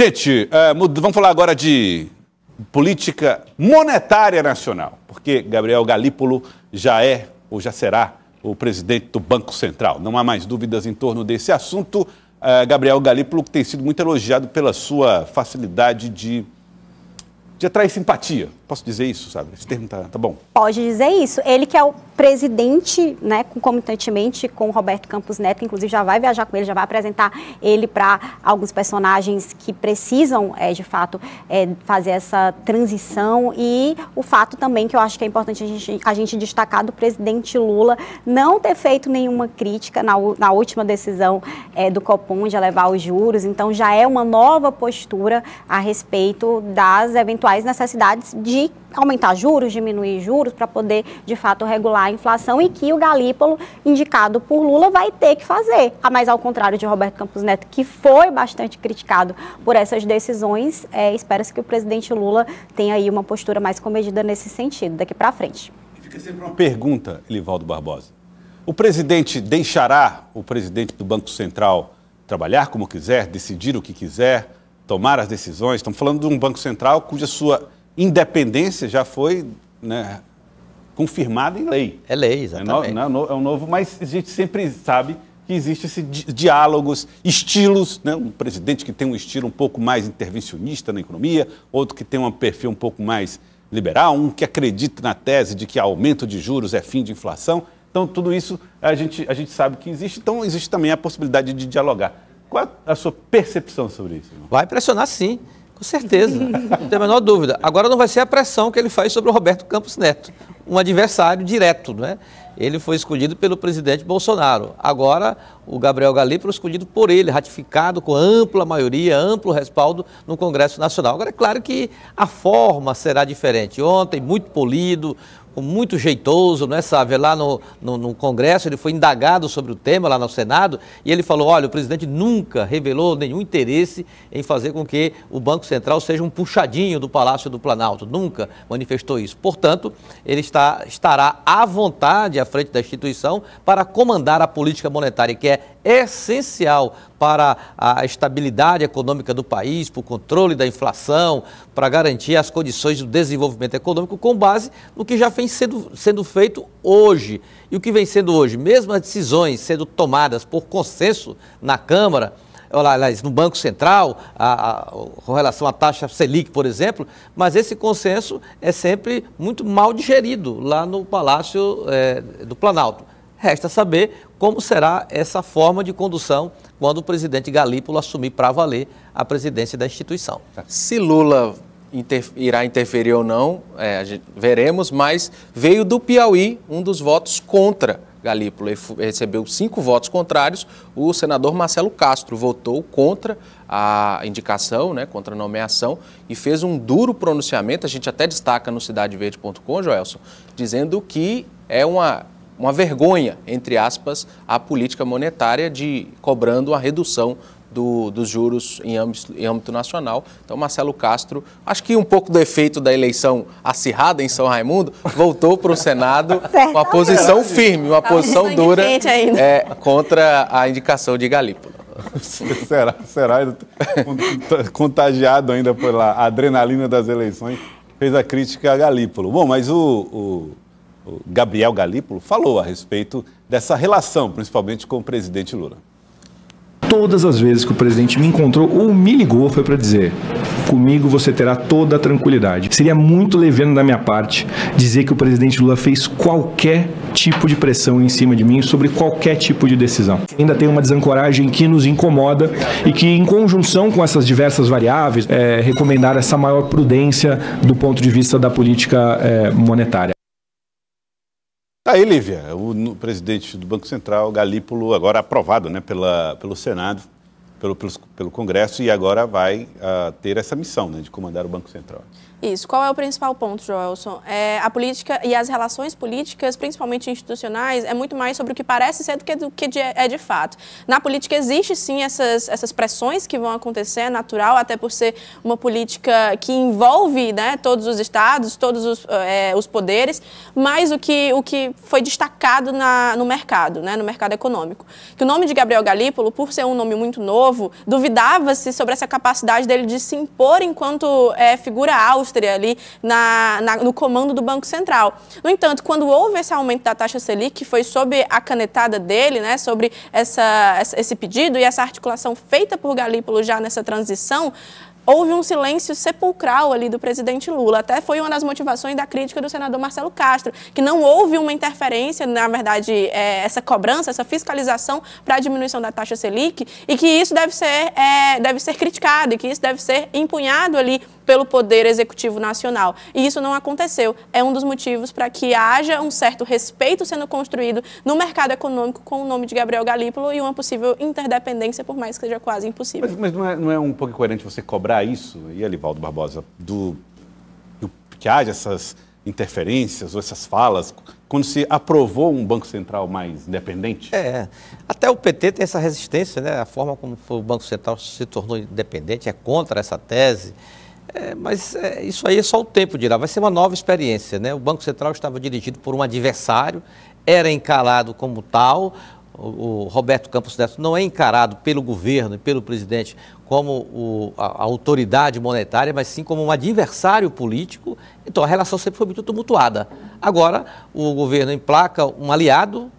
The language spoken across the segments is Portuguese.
Gente, é, vamos falar agora de política monetária nacional, porque Gabriel Galípolo já é ou já será o presidente do Banco Central. Não há mais dúvidas em torno desse assunto. É, Gabriel Galípolo tem sido muito elogiado pela sua facilidade de, de atrair simpatia Posso dizer isso, sabe? Esse termo tá, tá bom? Pode dizer isso. Ele que é o presidente, né, concomitantemente com o Roberto Campos Neto, inclusive já vai viajar com ele, já vai apresentar ele para alguns personagens que precisam, é, de fato, é, fazer essa transição. E o fato também que eu acho que é importante a gente, a gente destacar do presidente Lula não ter feito nenhuma crítica na, na última decisão é, do Copom de elevar os juros. Então já é uma nova postura a respeito das eventuais necessidades de de aumentar juros, diminuir juros para poder, de fato, regular a inflação e que o Galípolo, indicado por Lula, vai ter que fazer. Mas, ao contrário de Roberto Campos Neto, que foi bastante criticado por essas decisões, é, espera-se que o presidente Lula tenha aí uma postura mais comedida nesse sentido, daqui para frente. Fica sempre uma pergunta, Elivaldo Barbosa. O presidente deixará o presidente do Banco Central trabalhar como quiser, decidir o que quiser, tomar as decisões? Estamos falando de um Banco Central cuja sua independência já foi né, confirmada em lei. É lei, é exatamente. Né, é, no, é um novo, mas a gente sempre sabe que existem esses di diálogos, estilos, né? um presidente que tem um estilo um pouco mais intervencionista na economia, outro que tem um perfil um pouco mais liberal, um que acredita na tese de que aumento de juros é fim de inflação. Então, tudo isso a gente, a gente sabe que existe, então existe também a possibilidade de dialogar. Qual a sua percepção sobre isso? Irmão? Vai pressionar sim. Com certeza, não tem a menor dúvida. Agora não vai ser a pressão que ele faz sobre o Roberto Campos Neto, um adversário direto, né? Ele foi escolhido pelo presidente Bolsonaro. Agora, o Gabriel Galípolo foi escolhido por ele, ratificado com ampla maioria, amplo respaldo no Congresso Nacional. Agora, é claro que a forma será diferente. Ontem, muito polido, muito jeitoso, é, sabe? Lá no, no, no, Congresso ele foi indagado sobre o tema lá no Senado e ele falou: olha, o presidente nunca revelou nenhum interesse em fazer com que o Banco Central seja um puxadinho do Palácio do Planalto. Nunca manifestou isso. Portanto, ele está, estará à vontade à frente da instituição para comandar a política monetária, que é essencial para a estabilidade econômica do país, para o controle da inflação, para garantir as condições do desenvolvimento econômico com base no que já vem sendo, sendo feito hoje. E o que vem sendo hoje? Mesmo as decisões sendo tomadas por consenso na Câmara, aliás, no Banco Central, a, a, com relação à taxa Selic, por exemplo, mas esse consenso é sempre muito mal digerido lá no Palácio é, do Planalto. Resta saber como será essa forma de condução quando o presidente Galípolo assumir para valer a presidência da instituição. Se Lula inter irá interferir ou não, é, gente, veremos, mas veio do Piauí um dos votos contra Galípolo. Ele recebeu cinco votos contrários. O senador Marcelo Castro votou contra a indicação, né, contra a nomeação, e fez um duro pronunciamento. A gente até destaca no cidadeverde.com, Joelson, dizendo que é uma uma vergonha, entre aspas, a política monetária de cobrando a redução do, dos juros em âmbito, em âmbito, nacional. Então, Marcelo Castro, acho que um pouco do efeito da eleição acirrada em São Raimundo, voltou para o Senado com uma posição tá firme, uma tá posição dura é, contra a indicação de Galípolo. será, será contagiado ainda pela adrenalina das eleições, fez a crítica a Galípolo. Bom, mas o, o Gabriel Galípolo, falou a respeito dessa relação, principalmente com o presidente Lula. Todas as vezes que o presidente me encontrou ou me ligou foi para dizer: comigo você terá toda a tranquilidade. Seria muito leveno da minha parte dizer que o presidente Lula fez qualquer tipo de pressão em cima de mim sobre qualquer tipo de decisão. Ainda tem uma desancoragem que nos incomoda e que, em conjunção com essas diversas variáveis, é, recomendar essa maior prudência do ponto de vista da política é, monetária. Tá aí, Lívia, o presidente do Banco Central, Galípolo, agora aprovado né, pela, pelo Senado, pelo, pelo, pelo Congresso, e agora vai uh, ter essa missão né, de comandar o Banco Central. Isso. Qual é o principal ponto, Joelson? É, a política e as relações políticas, principalmente institucionais, é muito mais sobre o que parece ser do que, do que de, é de fato. Na política existe sim essas, essas pressões que vão acontecer, é natural, até por ser uma política que envolve né, todos os estados, todos os, é, os poderes, mas o que, o que foi destacado na, no mercado, né, no mercado econômico. Que o nome de Gabriel Galípolo, por ser um nome muito novo, duvidava-se sobre essa capacidade dele de se impor enquanto é, figura alta Áustria, ali na, na, no comando do Banco Central. No entanto, quando houve esse aumento da taxa Selic, que foi sobre a canetada dele, né, sobre essa, esse pedido e essa articulação feita por Galípolo já nessa transição, houve um silêncio sepulcral ali do presidente Lula. Até foi uma das motivações da crítica do senador Marcelo Castro, que não houve uma interferência, na verdade, é, essa cobrança, essa fiscalização para a diminuição da taxa Selic, e que isso deve ser, é, deve ser criticado, e que isso deve ser empunhado ali pelo Poder Executivo Nacional. E isso não aconteceu. É um dos motivos para que haja um certo respeito sendo construído no mercado econômico com o nome de Gabriel Galípolo e uma possível interdependência, por mais que seja quase impossível. Mas, mas não, é, não é um pouco coerente você cobrar isso, e Alivaldo Barbosa, do, do que haja essas interferências ou essas falas quando se aprovou um Banco Central mais independente? É, até o PT tem essa resistência, né? A forma como o Banco Central se tornou independente é contra essa tese. É, mas é, isso aí é só o tempo dirá. Vai ser uma nova experiência, né? O Banco Central estava dirigido por um adversário, era encarado como tal. O, o Roberto Campos Neto não é encarado pelo governo e pelo presidente como o, a, a, autoridade monetária, mas sim como um adversário político. Então a relação sempre foi muito tumultuada. Agora o governo emplaca um aliado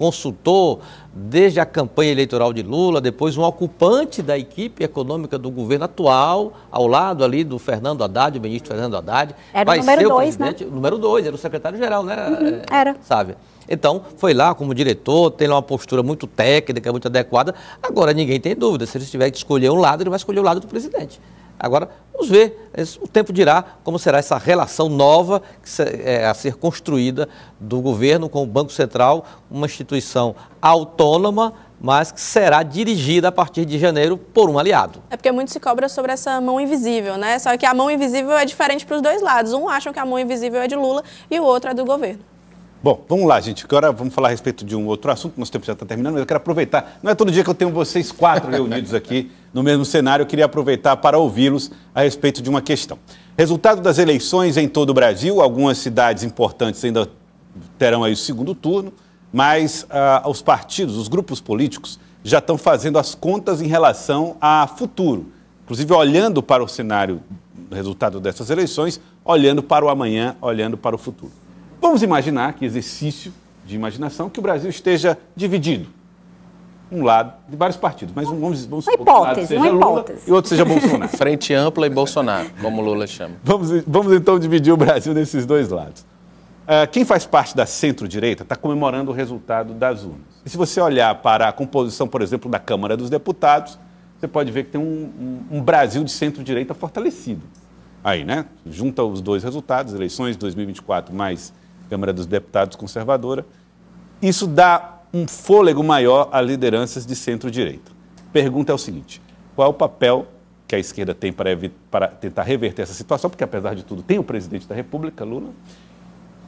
consultor desde a campanha eleitoral de Lula, depois um ocupante da equipe econômica do governo atual, ao lado ali do Fernando Haddad, o ministro Fernando Haddad. Era o número dois, né? Número dois, era o secretário-geral, né? Uhum, eh, era. Sabe? Então, foi lá como diretor, tem lá uma postura muito técnica, muito adequada. Agora, ninguém tem dúvida, se ele tiver que escolher um lado, ele vai escolher o lado do presidente. Agora, vamos ver, o tempo dirá como será essa relação nova é, a ser construída do governo com o Banco Central, uma instituição autônoma, mas que será dirigida a partir de janeiro por um aliado. É porque muito se cobra sobre essa mão invisível, né? Só que a mão invisível é diferente para os dois lados. Um acham que a mão invisível é de Lula e o outro é do governo. Bom, vamos lá, gente. Agora vamos falar a respeito de um outro assunto. Nosso tempo já está terminando, mas eu quero aproveitar. Não é todo dia que eu tenho vocês quatro reunidos aqui no mesmo cenário. Eu queria aproveitar para ouvi-los a respeito de uma questão. Resultado das eleições em todo o Brasil. Algumas cidades importantes ainda terão aí o segundo turno, mas ah, os partidos, os grupos políticos, já estão fazendo as contas em relação a futuro. Inclusive, olhando para o cenário, resultado dessas eleições, olhando para o amanhã, olhando para o futuro. Vamos imaginar que exercício de imaginação que o Brasil esteja dividido. Um lado de vários partidos, mas vamos, vamos uma hipótese, um lado seja uma Lula hipótese. e outro seja Bolsonaro. Frente ampla e Bolsonaro, como Lula chama. Vamos, vamos então dividir o Brasil nesses dois lados. Uh, quem faz parte da centro-direita está comemorando o resultado das urnas. E se você olhar para a composição, por exemplo, da Câmara dos Deputados, você pode ver que tem um, um, um Brasil de centro-direita fortalecido. Aí, né? Junta os dois resultados, eleições 2024 mais Câmara dos Deputados conservadora, isso dá um fôlego maior a lideranças de centro-direita. Pergunta é o seguinte: qual é o papel que a esquerda tem para, para, tentar reverter essa situação? Porque, apesar de tudo, tem o presidente da República, Lula.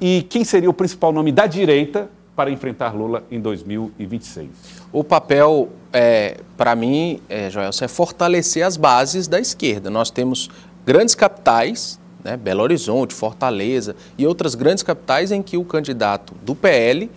E quem seria o principal nome da direita para enfrentar Lula em 2026? O papel, é, para mim, é, é fortalecer as bases da esquerda. Nós temos grandes capitais né, Belo Horizonte, Fortaleza e outras grandes capitais em que o candidato do PL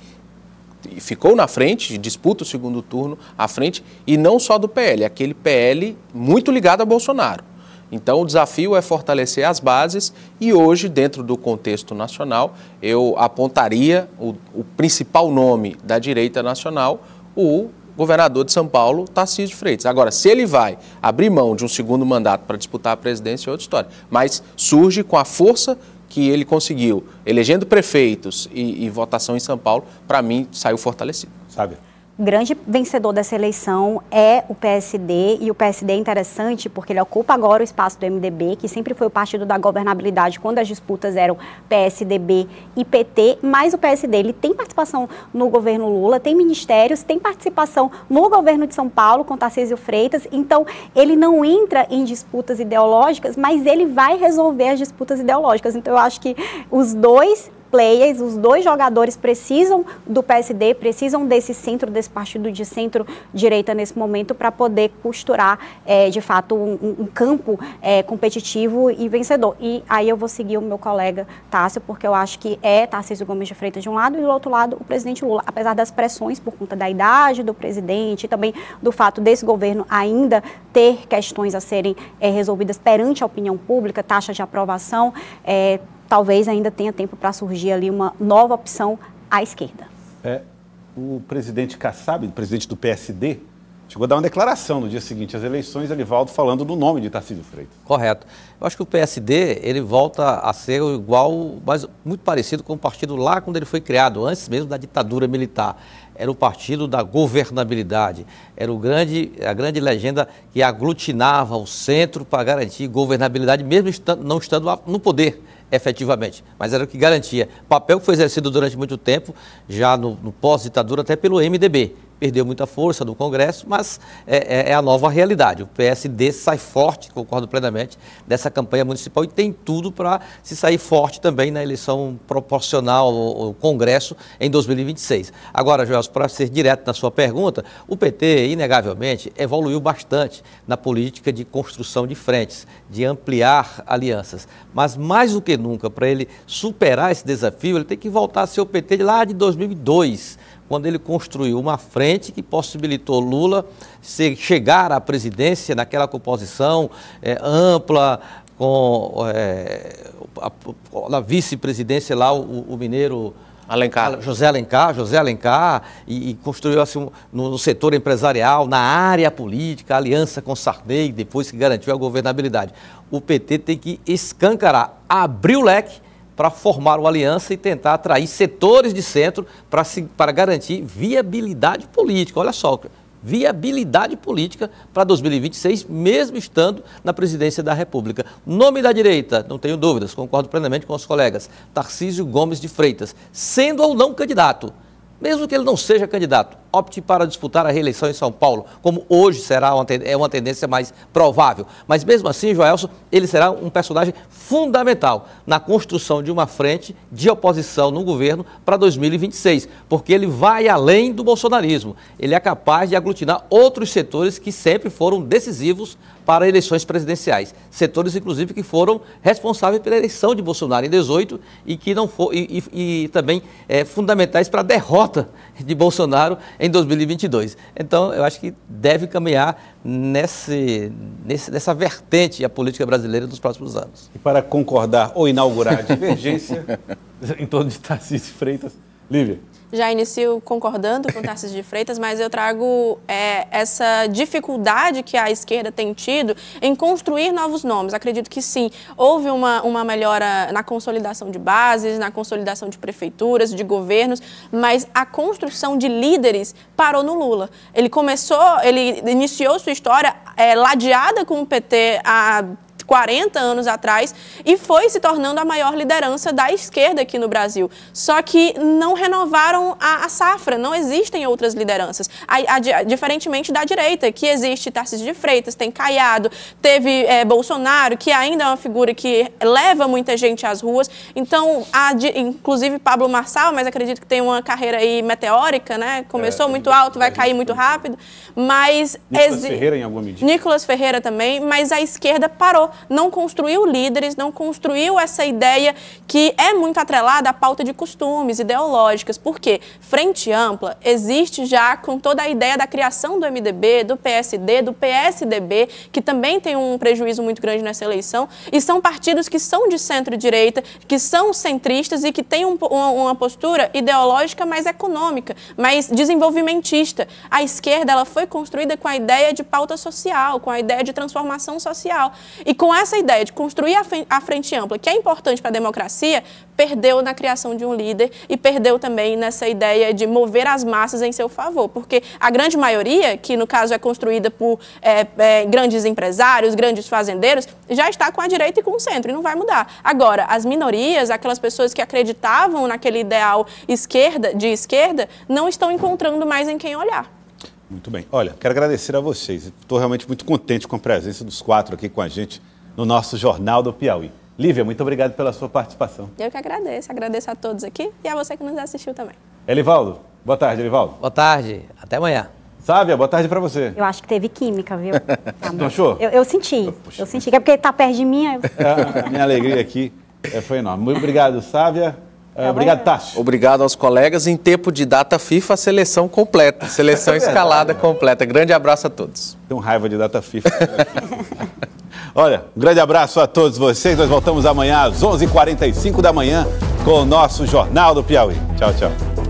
ficou na frente, disputa o segundo turno à frente, e não só do PL, aquele PL muito ligado a Bolsonaro. Então, o desafio é fortalecer as bases e hoje, dentro do contexto nacional, eu apontaria o, o principal nome da direita nacional, o governador de São Paulo, Tarcísio Freitas. Agora, se ele vai abrir mão de um segundo mandato para disputar a presidência, é outra história. Mas surge com a força que ele conseguiu, elegendo prefeitos e, e votação em São Paulo, para mim saiu fortalecido. Sabe? grande vencedor dessa eleição é o PSD, e o PSD é interessante porque ele ocupa agora o espaço do MDB, que sempre foi o partido da governabilidade quando as disputas eram PSDB e PT, mas o PSD ele tem participação no governo Lula, tem ministérios, tem participação no governo de São Paulo com Tarcísio Freitas, então ele não entra em disputas ideológicas, mas ele vai resolver as disputas ideológicas. Então eu acho que os dois players, os dois jogadores precisam do PSD, precisam desse centro, desse partido de centro-direita nesse momento para poder costurar, é, de fato, um, um campo é, competitivo e vencedor. E aí eu vou seguir o meu colega Tássio, porque eu acho que é Tarcísio Gomes de Freitas de um lado e do outro lado o presidente Lula, apesar das pressões por conta da idade do presidente e também do fato desse governo ainda ter questões a serem é, resolvidas perante a opinião pública, taxa de aprovação, é, talvez ainda tenha tempo para surgir ali uma nova opção à esquerda. É, o presidente Kassab, presidente do PSD, Chegou a dar uma declaração no dia seguinte às eleições, Elivaldo falando do nome de Tarcísio Freitas. Correto. Eu acho que o PSD, ele volta a ser igual, mas muito parecido com o partido lá quando ele foi criado, antes mesmo da ditadura militar. Era o partido da governabilidade, era o grande, a grande legenda que aglutinava o centro para garantir governabilidade, mesmo não estando no poder efetivamente, mas era o que garantia. Papel que foi exercido durante muito tempo, já no, no pós-ditadura, até pelo MDB, perdeu muita força no Congresso, mas é, é, é a nova realidade. O PSD sai forte, concordo plenamente, dessa campanha municipal e tem tudo para se sair forte também na eleição proporcional ao Congresso em 2026. Agora, Joel, para ser direto na sua pergunta, o PT, inegavelmente, evoluiu bastante na política de construção de frentes, de ampliar alianças. Mas, mais do que nunca, para ele superar esse desafio, ele tem que voltar a ser o PT lá de 2002, quando ele construiu uma frente que possibilitou Lula ser, chegar à presidência naquela composição é, ampla, com é, a, a, a vice-presidência lá, o, o mineiro. Alencar. José Alencar, José Alencar, e, e construiu assim, no, no, setor empresarial, na área política, aliança com Sarney, depois que garantiu a governabilidade. O PT tem que escancarar, abrir o leque para formar uma aliança e tentar atrair setores de centro para, para garantir viabilidade política. Olha só, viabilidade política para 2026, mesmo estando na presidência da República. Nome da direita, não tenho dúvidas, concordo plenamente com os colegas, Tarcísio Gomes de Freitas, sendo ou não candidato mesmo que ele não seja candidato, opte para disputar a reeleição em São Paulo, como hoje será uma, é uma tendência mais provável. Mas mesmo assim, Joelson, ele será um personagem fundamental na construção de uma frente de oposição no governo para 2026, porque ele vai além do bolsonarismo. Ele é capaz de aglutinar outros setores que sempre foram decisivos para eleições presidenciais. Setores, inclusive, que foram responsáveis pela eleição de Bolsonaro em 2018 e que e, e, e também é, fundamentais para a derrota derrota de Bolsonaro em 2022. Então, eu acho que deve caminhar nesse, nesse, nessa vertente a política brasileira nos próximos anos. E para concordar ou inaugurar a divergência em torno de Tarcísio Freitas, Lívia já inicio concordando com Tarcísio de Freitas, mas eu trago é, essa dificuldade que a esquerda tem tido em construir novos nomes. Acredito que sim, houve uma, uma melhora na consolidação de bases, na consolidação de prefeituras, de governos, mas a construção de líderes parou no Lula. Ele começou, ele iniciou sua história é, ladeada com o PT há 40 anos atrás e foi se tornando a maior liderança da esquerda aqui no Brasil. Só que não renovaram a, a safra, não existem outras lideranças. A, a, diferentemente da direita, que existe Tarcísio de Freitas, tem Caiado, teve é, Bolsonaro, que ainda é uma figura que leva muita gente às ruas. Então, inclusive Pablo Marçal, mas acredito que tem uma carreira aí meteórica, né? Começou é, muito alto, vai cair muito tá rápido, mas... Nicolas Ferreira em alguma medida. Nicolas Ferreira também, mas a esquerda parou não construiu líderes, não construiu essa ideia que é muito atrelada à pauta de costumes ideológicas. Porque frente ampla existe já com toda a ideia da criação do MDB, do PSD, do PSDB, que também tem um prejuízo muito grande nessa eleição, e são partidos que são de centro-direita, que são centristas e que têm um, uma, uma postura ideológica mais econômica, mais desenvolvimentista. A esquerda ela foi construída com a ideia de pauta social, com a ideia de transformação social. E com essa ideia de construir a frente ampla, que é importante para a democracia, perdeu na criação de um líder e perdeu também nessa ideia de mover as massas em seu favor, porque a grande maioria, que no caso é construída por é, é, grandes empresários, grandes fazendeiros, já está com a direita e com o centro e não vai mudar. Agora, as minorias, aquelas pessoas que acreditavam naquele ideal esquerda, de esquerda, não estão encontrando mais em quem olhar. Muito bem. Olha, quero agradecer a vocês. Estou realmente muito contente com a presença dos quatro aqui com a gente no nosso Jornal do Piauí. Lívia, muito obrigado pela sua participação. Eu que agradeço, agradeço a todos aqui e a você que nos assistiu também. Elivaldo, boa tarde, Elivaldo. Boa tarde, até amanhã. Sávia, boa tarde para você. Eu acho que teve química, viu? Tá, Não achou? Eu, eu senti, ah, eu senti, que é porque tá perto de mim. Eu... É, a minha alegria aqui eh, foi enorme. Muito obrigado, Sávia. Eh, tá obrigado, Tássio. Obrigado aos colegas. Em tempo de data FIFA, a seleção completa, seleção é escalada né? completa. Grande abraço a todos. Tenho raiva de data FIFA. Olha, um grande abraço a todos vocês. Nós voltamos amanhã às 11h45 da manhã com o nosso Jornal do Piauí. Tchau, tchau.